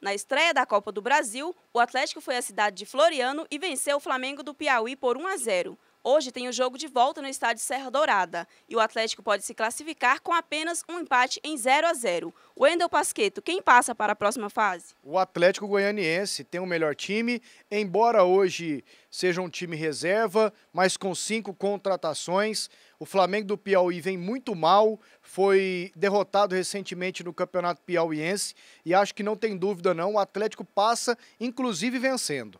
Na estreia da Copa do Brasil, o Atlético foi à cidade de Floriano e venceu o Flamengo do Piauí por 1 a 0. Hoje tem o jogo de volta no estádio Serra Dourada e o Atlético pode se classificar com apenas um empate em 0 a 0. Wendel Pasqueto, quem passa para a próxima fase? O Atlético Goianiense tem o melhor time, embora hoje seja um time reserva, mas com cinco contratações. O Flamengo do Piauí vem muito mal, foi derrotado recentemente no Campeonato Piauiense e acho que não tem dúvida não, o Atlético passa, inclusive vencendo.